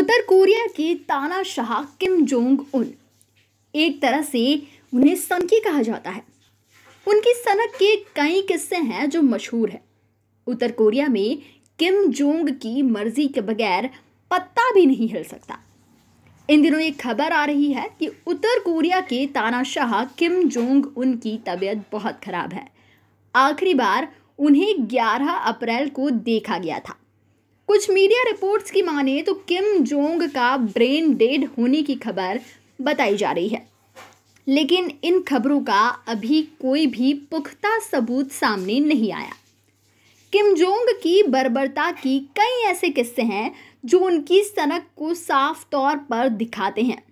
उत्तर Korea के तानाशाह Kim Jong Un एक तरह से उन्हें सनकी कहा जाता है उनकी सनक के कई किस्से हैं जो मशहूर है उत्तर कोरिया में किम जोंग की मर्जी के बगैर पत्ता भी नहीं हिल सकता इन दिनों ये खबर आ रही है कि उत्तर कोरिया के तानाशाह किम जोंग उन की तबीयत बहुत खराब है आखिरी बार उन्हें 11 अप्रैल को देखा गया था कुछ मीडिया रिपोर्ट्स की माने तो किम जोंग का ब्रेन डेड होने की खबर बताई जा रही है लेकिन इन खबरों का अभी कोई भी पुख्ता सबूत सामने नहीं आया किम जोंग की बर्बरता की कई ऐसे किस्से हैं जो उनकी सनक को साफ तौर पर दिखाते हैं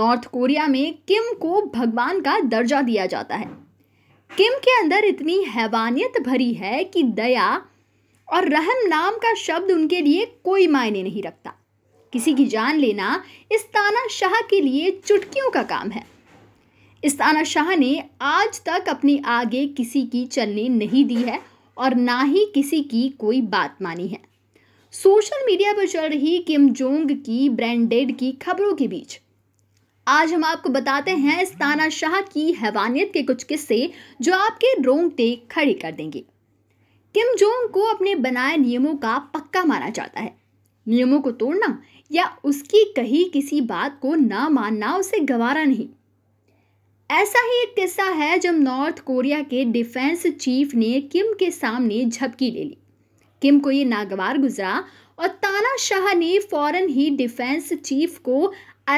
नॉर्थ कोरिया में किम को भगवान का दर्जा दिया जाता है किम के अंदर इतनी हैवानियत भरी है कि दया और रहम नाम का शब्द उनके लिए कोई मायने नहीं रखता किसी की जान लेना इस ताना शाह के लिए चुटकियों का काम है इस ताना शाह ने आज तक अपने आगे किसी की चलने नहीं दी है और ना ही किसी की कोई बात मानी है सोशल मीडिया पर चल रही किम जोंग की ब्रांडेड की खबरों के बीच आज हम आपको बताते हैं इस ताना शाह की हैवानियत के कुछ किस्से जो आपके रोंगटे खड़े कर देंगे किम जोंग को अपने बनाए नियमों का पक्का माना जाता है नियमों को तोड़ना या उसकी कही किसी बात को ना मानना उसे गवारा नहीं ऐसा ही एक किस्सा है जब नॉर्थ कोरिया के डिफेंस चीफ ने किम के सामने झपकी ले ली किम को ये नागवार गुजरा और ताना शाह ने फौरन ही डिफेंस चीफ को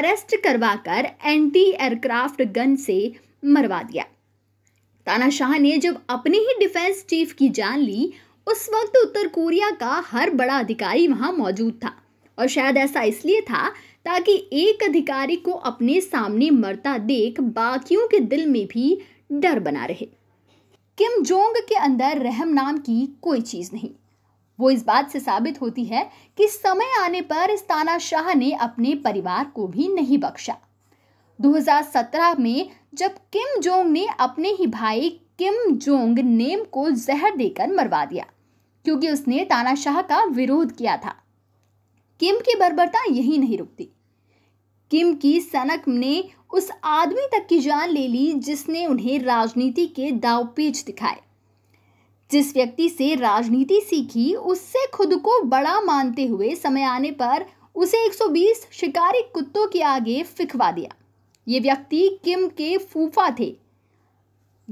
अरेस्ट करवाकर एंटी एयरक्राफ्ट गन से मरवा दिया तानाशाह ने जब अपने ही डिफेंस चीफ की जान ली उस वक्त उत्तर कोरिया का हर बड़ा अधिकारी वहां मौजूद था और शायद ऐसा इसलिए था ताकि एक अधिकारी को अपने सामने मरता देख बाकियों के दिल में भी डर बना रहे किम जोंग के अंदर रहम नाम की कोई चीज़ नहीं वो इस बात से साबित होती है कि समय आने पर इस तानाशाह ने अपने परिवार को भी नहीं बख्शा 2017 में जब किम जोंग ने अपने ही भाई किम जोंग नेम को जहर देकर मरवा दिया क्योंकि उसने तानाशाह का विरोध किया था किम की बर्बरता यही नहीं रुकती किम की सनक ने उस आदमी तक की जान ले ली जिसने उन्हें राजनीति के दावपेच दिखाए जिस व्यक्ति से राजनीति सीखी उससे खुद को बड़ा मानते हुए समय आने पर उसे 120 शिकारी कुत्तों के आगे फिकवा दिया ये व्यक्ति किम के फूफा थे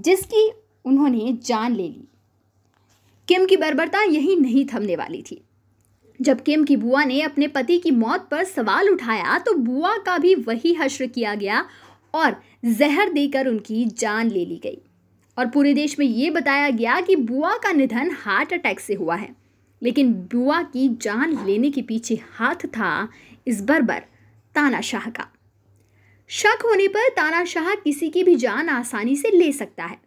जिसकी उन्होंने जान ले ली किम की बर्बरता यही नहीं थमने वाली थी जब किम की बुआ ने अपने पति की मौत पर सवाल उठाया तो बुआ का भी वही हश्र किया गया और जहर देकर उनकी जान ले ली गई और पूरे देश में ये बताया गया कि बुआ का निधन हार्ट अटैक से हुआ है लेकिन बुआ की जान लेने के पीछे हाथ था इस बर्बर तानाशाह का शक होने पर तानाशाह किसी की भी जान आसानी से ले सकता है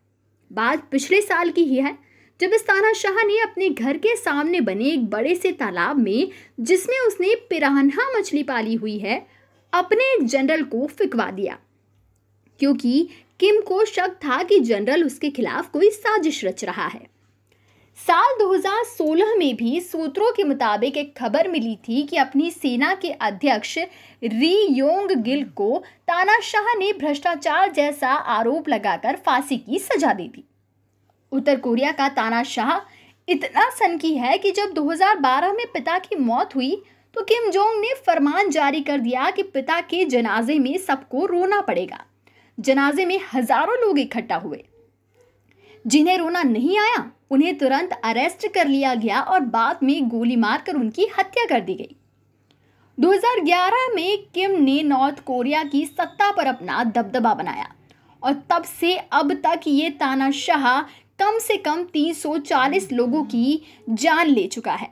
बात पिछले साल की ही है जब इस तानाशाह ने अपने घर के सामने बने एक बड़े से तालाब में जिसमें उसने पिराना मछली पाली हुई है अपने एक जनरल को फिकवा दिया क्योंकि किम को शक था कि जनरल उसके खिलाफ कोई साजिश रच रहा है साल 2016 में भी सूत्रों के मुताबिक एक खबर मिली थी कि अपनी सेना के अध्यक्ष री योंग गिल को तानाशाह ने भ्रष्टाचार जैसा आरोप लगाकर फांसी की सजा दी थी उत्तर कोरिया का तानाशाह इतना सनकी है कि जब 2012 में पिता की मौत हुई तो किम जोंग ने फरमान जारी कर दिया कि पिता के जनाजे में सबको रोना पड़ेगा जनाजे में हजारों लोग इकट्ठा हुए जिन्हें रोना नहीं आया उन्हें तुरंत अरेस्ट कर लिया गया और बाद में गोली मारकर उनकी हत्या कर दी गई 2011 में किम ने नॉर्थ कोरिया की सत्ता पर अपना दबदबा बनाया और तब से अब तक ये तानाशाह कम से कम 340 लोगों की जान ले चुका है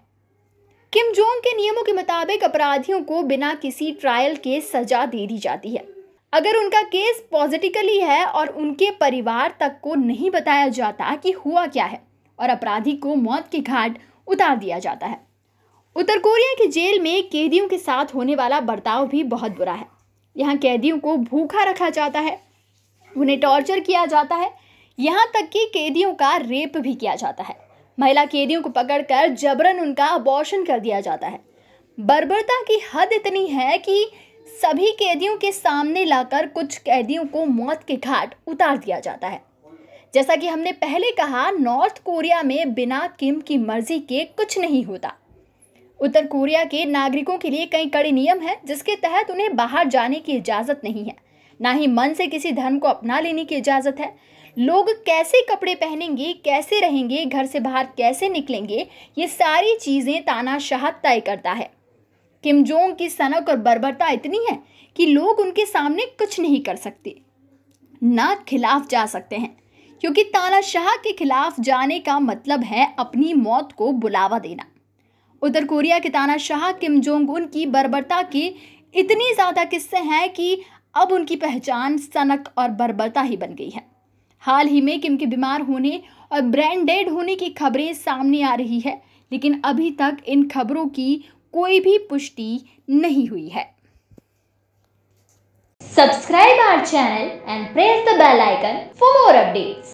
किम जोंग के नियमों के मुताबिक अपराधियों को बिना किसी ट्रायल के सजा दे दी जाती है अगर उनका केस पॉजिटिकली है और उनके परिवार तक को नहीं बताया जाता कि हुआ क्या है और अपराधी को मौत के घाट उतार दिया जाता है उत्तर कोरिया की जेल में कैदियों के साथ होने वाला बर्ताव भी बहुत बुरा है यहाँ कैदियों को भूखा रखा जाता है उन्हें टॉर्चर किया जाता है यहाँ तक कि कैदियों का रेप भी किया जाता है महिला कैदियों को पकड़कर जबरन उनका अबॉर्शन कर दिया जाता है बर्बरता की हद इतनी है कि सभी कैदियों के सामने लाकर कुछ कैदियों को मौत के घाट उतार दिया जाता है जैसा कि हमने पहले कहा नॉर्थ कोरिया में बिना किम की मर्जी के कुछ नहीं होता उत्तर कोरिया के नागरिकों के लिए कई कड़े नियम हैं जिसके तहत उन्हें बाहर जाने की इजाज़त नहीं है ना ही मन से किसी धर्म को अपना लेने की इजाज़त है लोग कैसे कपड़े पहनेंगे कैसे रहेंगे घर से बाहर कैसे निकलेंगे ये सारी चीज़ें तानाशाह तय करता है किमजोंग की सनक और बर्बरता इतनी है कि लोग उनके सामने कुछ नहीं कर सकते ना खिलाफ जा सकते हैं क्योंकि तानाशाह के खिलाफ जाने का मतलब है अपनी मौत को बुलावा देना उत्तर कोरिया के तानाशाह किम जोंग उन की बर्बरता के इतनी ज़्यादा किस्से हैं कि अब उनकी पहचान सनक और बर्बरता ही बन गई है हाल ही में किम के बीमार होने और ब्रेन डेड होने की खबरें सामने आ रही है लेकिन अभी तक इन खबरों की कोई भी पुष्टि नहीं हुई है subscribe our channel and press the bell icon for more updates